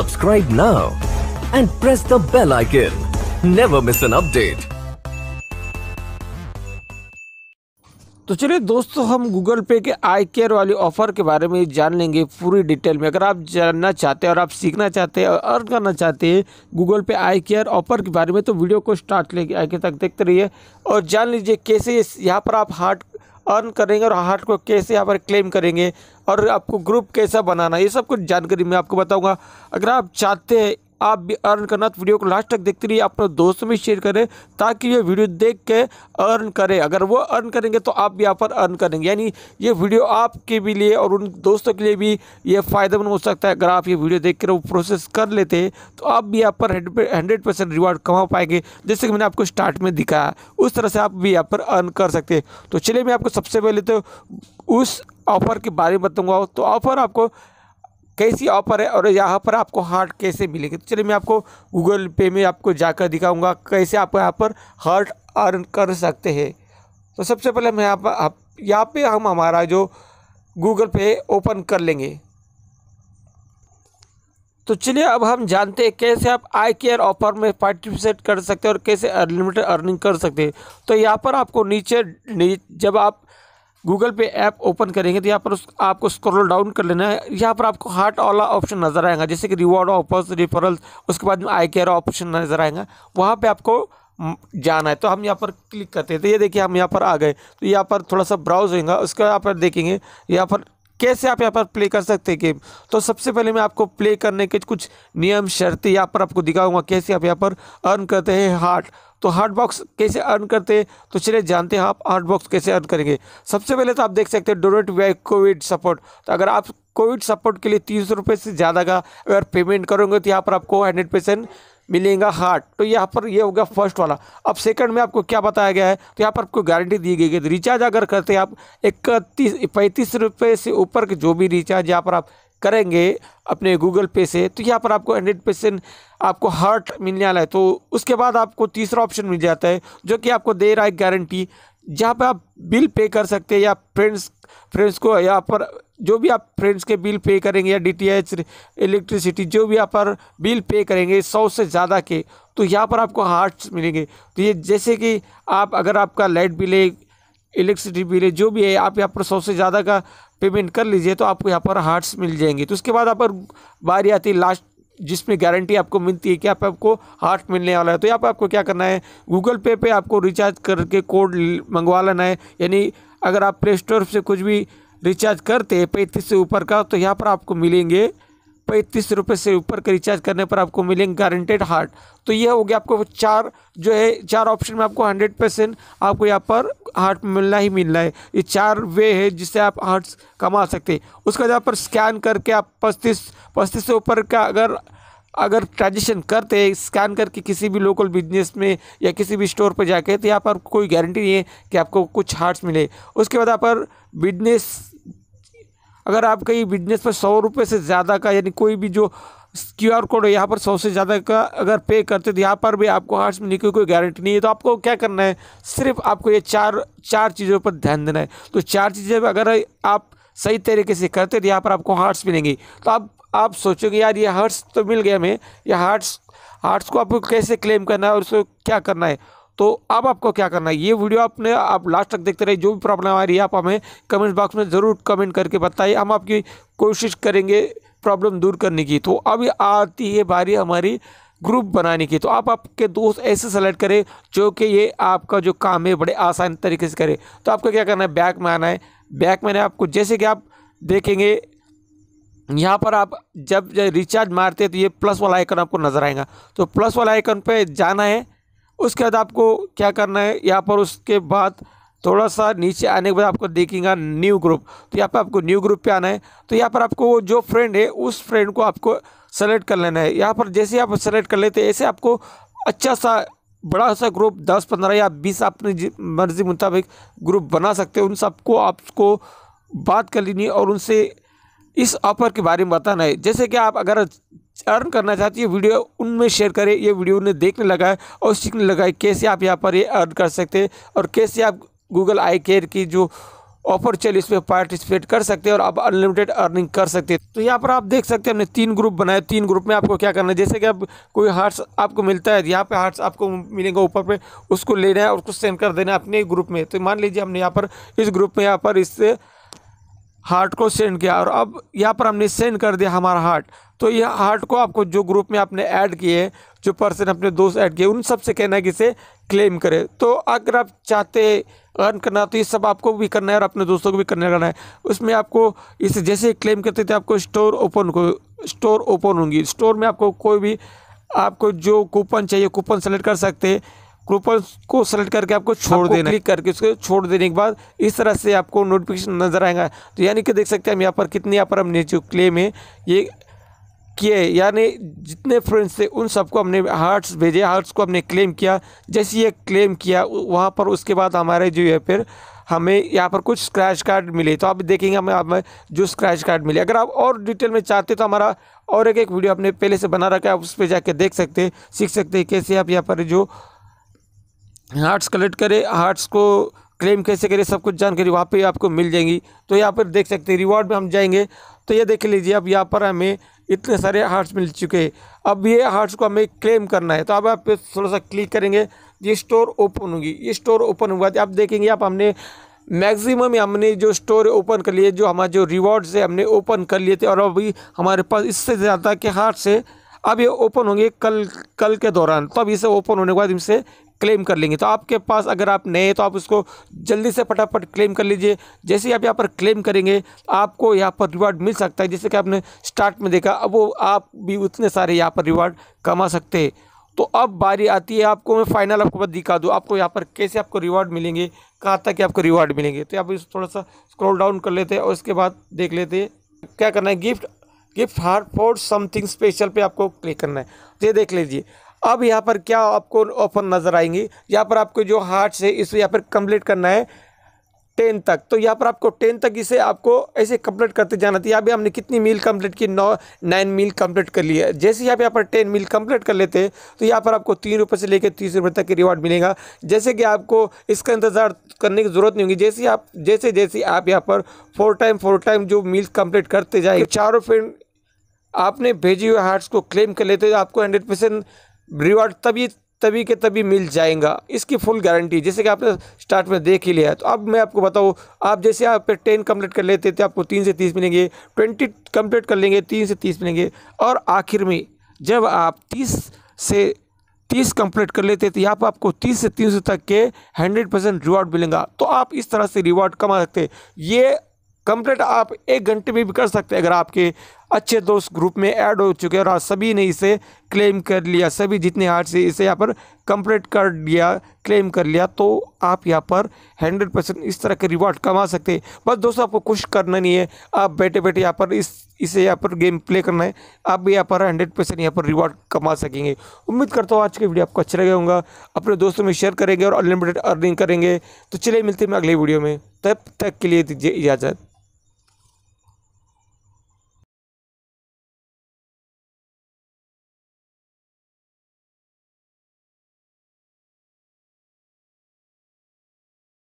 Subscribe now and press the bell icon. Never miss an update. तो चलिए दोस्तों हम गूगल पे के आई केयर वाली ऑफ़र के बारे में जान लेंगे पूरी डिटेल में अगर आप जानना चाहते हैं और आप सीखना चाहते हैं और अर्न करना चाहते हैं गूगल पे आई केयर ऑफ़र के बारे में तो वीडियो को स्टार्ट लेके आगे तक देखते रहिए और जान लीजिए कैसे यहाँ पर आप हार्ड अर्न करेंगे और हार्ट को कैसे यहाँ पर क्लेम करेंगे और आपको ग्रुप कैसा बनाना ये सब कुछ जानकारी मैं आपको बताऊँगा अगर आप चाहते हैं आप भी अर्न करना तो वीडियो को लास्ट तक देखते रहिए अपने दोस्तों में शेयर करें ताकि ये वीडियो देख के अर्न करें अगर वो अर्न करेंगे तो आप भी यहाँ पर अर्न करेंगे यानी ये वीडियो आपके भी लिए और उन दोस्तों के लिए भी ये फ़ायदेमंद हो सकता है अगर आप ये वीडियो देख कर वो प्रोसेस कर लेते हैं तो आप भी यहाँ पर हंड्रेड परसेंट रिवार्ड कमा पाएंगे जैसे कि मैंने आपको स्टार्ट में दिखाया उस तरह से आप भी यहाँ पर अर्न कर सकते हैं तो चलिए मैं आपको सबसे पहले तो उस ऑफ़र के बारे में बताऊंगा तो ऑफ़र आपको कैसी ऑफर है और यहाँ पर आपको हार्ट कैसे मिलेगी तो चलिए मैं आपको गूगल पे में आपको जाकर दिखाऊंगा कैसे आप यहाँ पर हार्ट अर्न कर सकते हैं तो सबसे पहले मैं यहाँ पर यहाँ पर हम हमारा जो गूगल पे ओपन कर लेंगे तो चलिए अब हम जानते हैं कैसे आप आई केयर ऑफर में पार्टिसिपेट कर सकते हैं और कैसे अनलिमिटेड अर्निंग कर सकते हैं तो यहाँ पर आपको नीचे, नीचे जब आप गूगल पे ऐप ओपन करेंगे तो यहाँ पर उस आपको स्क्रॉल डाउन कर लेना है यहाँ पर आपको हार्ट वाला ऑप्शन नज़र आएगा जैसे कि रिवॉर्ड ऑफर्स रिफरल उसके बाद में आई केयर ऑप्शन नज़र आएगा वहाँ पे आपको जाना है तो हम यहाँ पर क्लिक करते हैं तो ये देखिए हम यहाँ पर आ गए तो यहाँ पर थोड़ा सा ब्राउज होगा उसके यहाँ पर देखेंगे यहाँ पर कैसे आप यहाँ पर प्ले कर सकते हैं गेम तो सबसे पहले मैं आपको प्ले करने के कुछ नियम शर्तें यहाँ पर आपको दिखाऊंगा कैसे आप यहाँ पर अर्न करते हैं हार्ट तो हार्ड बॉक्स कैसे अर्न करते हैं तो चलिए जानते हैं आप हार्ड बॉक्स कैसे अर्न करेंगे सबसे पहले तो आप देख सकते हैं डोनेट वे कोविड सपोर्ट तो अगर आप कोविड सपोर्ट के लिए तीन सौ रुपये से ज़्यादा का अगर पेमेंट करोगे तो यहाँ पर आपको हंड्रेड परसेंट मिलेगा हार्ट तो यहाँ पर ये यह होगा फर्स्ट वाला अब सेकंड में आपको क्या बताया गया है तो यहाँ पर आपको गारंटी दी गई है रिचार्ज अगर करते हैं आप इकतीस पैंतीस रुपये से ऊपर के जो भी रिचार्ज यहाँ पर आप करेंगे अपने गूगल पे से तो यहाँ पर आपको हंड्रेड परसेंट आपको हर्ट मिलने वाला है तो उसके बाद आपको तीसरा ऑप्शन मिल जाता है जो कि आपको दे रहा है गारंटी जहाँ पर आप बिल पे कर सकते हैं या फ्रेंड्स फ्रेंड्स को यहाँ पर जो भी आप फ्रेंड्स के बिल पे करेंगे या डीटीएच इलेक्ट्रिसिटी जो भी आप पर बिल पे करेंगे सौ से ज़्यादा के तो यहाँ पर आपको हार्ट मिलेंगे तो ये जैसे कि आप अगर आपका लाइट बिल है इलेक्ट्रिसिटी बिल है जो भी है आप यहाँ पर सौ से ज़्यादा का पेमेंट कर लीजिए तो आपको यहाँ पर हार्ट्स मिल जाएंगे तो उसके बाद यहाँ पर बारी आती है लास्ट जिसमें गारंटी आपको मिलती है कि आप आपको हार्ट मिलने वाला है तो यहाँ पर आपको क्या करना है गूगल पे पे आपको रिचार्ज करके कोड मंगवा लेना है यानी अगर आप प्ले स्टोर से कुछ भी रिचार्ज करते हैं पैंतीस से ऊपर का तो यहाँ पर आपको मिलेंगे पैंतीस रुपये से ऊपर के रिचार्ज करने पर आपको मिलेंगे गारंटेड हार्ट तो यह हो गया आपको चार जो है चार ऑप्शन में आपको हंड्रेड परसेंट आपको यहाँ पर हार्ट मिलना ही मिलना है ये चार वे है जिससे आप हार्ट कमा सकते हैं उसके बाद यहाँ पर स्कैन करके आप पस्तीस पस्तीस से ऊपर का अगर अगर ट्रांजेक्शन करते हैं स्कैन करके किसी भी लोकल बिजनेस में या किसी भी स्टोर पर जाके तो यहाँ पर कोई गारंटी नहीं है कि आपको कुछ हार्ट्स मिले उसके बाद यहाँ पर बिजनेस अगर आप कहीं बिजनेस पर सौ रुपये से ज़्यादा का यानी कोई भी जो क्यू आर कोड यहाँ पर सौ से ज़्यादा का अगर पे करते तो यहाँ पर भी आपको हार्ट्स मिलने की कोई गारंटी नहीं है तो आपको क्या करना है सिर्फ आपको ये चार चार चीज़ों पर ध्यान देना है तो चार चीज़ें अगर आप सही तरीके से करते तो यहाँ पर आपको हार्ट्स मिलेंगी तो आप आप सोचोगे यार ये हार्ट्स तो मिल गया हमें यह हार्ट्स हार्ट्स को आपको कैसे क्लेम करना है और उसको क्या करना है तो अब आपको क्या करना है ये वीडियो आपने आप लास्ट तक देखते रहे जो भी प्रॉब्लम आ रही है आप हमें कमेंट बॉक्स में ज़रूर कमेंट करके बताइए हम आपकी कोशिश करेंगे प्रॉब्लम दूर करने की तो अब आती है बारी हमारी ग्रुप बनाने की तो आप आपके दोस्त ऐसे सेलेक्ट करें जो कि ये आपका जो काम है बड़े आसान तरीके से करें तो आपको क्या करना है बैक में आना है बैक में आपको जैसे कि आप देखेंगे यहाँ पर आप जब, जब रिचार्ज मारते हैं तो ये प्लस वाला आइकन आपको नज़र आएगा तो प्लस वाला आइकन पे जाना है उसके बाद आपको क्या करना है यहाँ पर उसके बाद थोड़ा सा नीचे आने के बाद आपको देखेगा न्यू ग्रुप तो यहाँ पर आपको न्यू ग्रुप पे आना है तो यहाँ पर आपको जो फ्रेंड है उस फ्रेंड को आपको सेलेक्ट कर लेना है यहाँ पर जैसे आप सेलेक्ट कर लेते हैं ऐसे आपको अच्छा सा बड़ा सा ग्रुप दस पंद्रह या बीस अपनी मर्ज़ी मुताबिक ग्रुप बना सकते हैं उन सबको आपको बात कर लेनी है और उनसे इस ऑफर के बारे में बताना है जैसे कि आप अगर अर्न करना चाहती है वीडियो उनमें शेयर करें ये वीडियो उन्हें देखने लगा है और सीखने लगा है कैसे आप यहाँ पर ये अर्न कर सकते हैं और कैसे आप गूगल आई केयर की जो ऑफर चल इस पर पार्टिसिपेट कर सकते हैं और आप अनलिमिटेड अर्निंग कर सकते हैं तो यहाँ पर आप देख सकते हैं हमने तीन ग्रुप बनाए तीन ग्रुप में आपको क्या करना है जैसे कि आप कोई हार्ट्स आपको मिलता है यहाँ पे हार्ट्स आपको मिलेंगे ऊपर पे उसको लेना है और कुछ सेंड कर देना है अपने ग्रुप में तो मान लीजिए हमने यहाँ पर इस ग्रुप में यहाँ पर इससे हार्ट को सेंड किया और अब यहाँ पर हमने सेंड कर दिया हमारा हार्ट तो यह हार्ट को आपको जो ग्रुप में आपने ऐड किए जो पर्सन अपने दोस्त ऐड किए उन सब से कहना है कि इसे क्लेम करें तो अगर आप चाहते अर्न करना तो ये सब आपको भी करना है और अपने दोस्तों को भी करना लगाना है उसमें आपको इसे जैसे क्लेम करते थे आपको स्टोर ओपन को स्टोर ओपन होंगी स्टोर में आपको कोई भी आपको जो कूपन चाहिए कूपन सेलेक्ट कर सकते हैं कूपन को सेलेक्ट करके आपको छोड़ देना क्लिक करके उसको छोड़ देने के बाद इस तरह से आपको नोटिफिकेशन नज़र आएगा तो यानी कि देख सकते हैं हम यहाँ पर कितने यहाँ पर हम नीचे क्लेम है ये किए यानी जितने फ्रेंड्स थे उन सबको हमने हार्ट्स भेजे हार्ट्स को हमने क्लेम किया जैसे ये क्लेम किया वहाँ पर उसके बाद हमारे जो है फिर हमें यहाँ पर कुछ स्क्रैच कार्ड मिले तो आप देखेंगे हमें हमें जो स्क्रैच कार्ड मिले अगर आप और डिटेल में चाहते तो हमारा और एक एक वीडियो आपने पहले से बना रखा है आप उस पर जाके देख सकते हैं सीख सकते हैं कैसे आप यहाँ पर जो हार्ट्स कलेक्ट करें हार्ट्स को क्लेम कैसे करें सब कुछ जानकारी वहाँ पर आपको मिल जाएंगी तो यहाँ पर देख सकते हैं रिवॉर्ड में हम जाएंगे तो ये देख लीजिए अब यहाँ पर हमें इतने सारे हार्ट्स मिल चुके अब ये हार्ट्स को हमें क्लेम करना है तो अब आप थोड़ा सा क्लिक करेंगे ये स्टोर ओपन होगी ये स्टोर ओपन हुआ आप देखेंगे आप हमने मैक्सिमम हमने जो स्टोर ओपन कर लिए जो हमारे जो रिवॉर्ड्स है हमने ओपन कर लिए थे और अभी हमारे पास इससे ज़्यादा के हार्ट्स है अब ये ओपन होंगे कल कल के दौरान तो अब इसे ओपन होने के बाद इनसे क्लेम कर लेंगे तो आपके पास अगर आप नए हैं तो आप उसको जल्दी से फटाफट क्लेम कर लीजिए जैसे ही आप यहाँ पर क्लेम करेंगे आपको यहाँ पर रिवार्ड मिल सकता है जैसे कि आपने स्टार्ट में देखा अब वो आप भी उतने सारे यहाँ पर रिवार्ड कमा सकते हैं तो अब बारी आती है आपको मैं फाइनल आपको बस दिखा दूँ आपको यहाँ पर कैसे आपको रिवार्ड मिलेंगे कहाँ तक आपको रिवार्ड मिलेंगे तो आप इस थोड़ा सा स्क्रोल डाउन कर लेते हैं और उसके बाद देख लेते हैं क्या करना है gift gift heart for something special पे आपको क्लिक करना है तो ये देख लीजिए अब यहाँ पर क्या आपको ऑफर नज़र आएंगी यहाँ पर आपको जो हार्ट है इसको यहाँ पर कंप्लीट करना है टेन तक तो यहाँ पर आपको टेन तक इसे आपको ऐसे कंप्लीट करते जाना था यहाँ पर हमने कितनी मील कंप्लीट की नौ नाइन मील कंप्लीट कर लिया है जैसे ही आप यहाँ पर टेन मील कंप्लीट कर लेते हैं तो यहाँ पर आपको तीन रुपये से लेकर तीस रुपये तक के रिवार्ड मिलेगा जैसे कि आपको इसका इंतज़ार करने की ज़रूरत नहीं होगी जैसे आप जैसे जैसे आप यहाँ पर फोर टाइम फोर टाइम जो मील कंप्लीट करते जाएंगे चारों फ्रेंड आपने भेजी हुए हार्ट्स को क्लेम कर लेते आपको हंड्रेड परसेंट रिवार्ड तभी तभी के तभी मिल जाएगा इसकी फुल गारंटी जैसे कि आपने स्टार्ट में देख ही लिया है तो अब मैं आपको बताऊँ आप जैसे आप पे टेन कम्प्लीट कर लेते थे तो आपको तीन से तीस मिलेंगे ट्वेंटी कम्प्लीट कर लेंगे तीन से तीस मिलेंगे और आखिर में जब आप तीस से तीस कंप्लीट कर लेते तो यहाँ पर आपको तीस से तीन सौ तक के हंड्रेड परसेंट रिवॉर्ड मिलेगा तो आप इस तरह से रिवॉर्ड कमा सकते ये कंप्लीट आप एक घंटे में भी कर सकते हैं अगर आपके अच्छे दोस्त ग्रुप में ऐड हो चुके हैं और सभी ने इसे क्लेम कर लिया सभी जितने हार्ड से इसे यहाँ पर कंप्लीट कर लिया क्लेम कर लिया तो आप यहाँ पर हंड्रेड परसेंट इस तरह के रिवॉर्ड कमा सकते हैं बस दोस्तों आपको कुछ करना नहीं है आप बैठे बैठे यहाँ पर इस इसे यहाँ पर गेम प्ले करना है आप भी यहाँ पर हंड्रेड परसेंट यहाँ पर रिवॉर्ड कमा सकेंगे उम्मीद करता हूँ आज के वीडियो आपको अच्छा होंगे अपने दोस्तों में शेयर करेंगे और अनलिमिटेड अर्निंग करेंगे तो चलिए मिलते हैं अगले वीडियो में तब तक के लिए दीजिए इजाज़त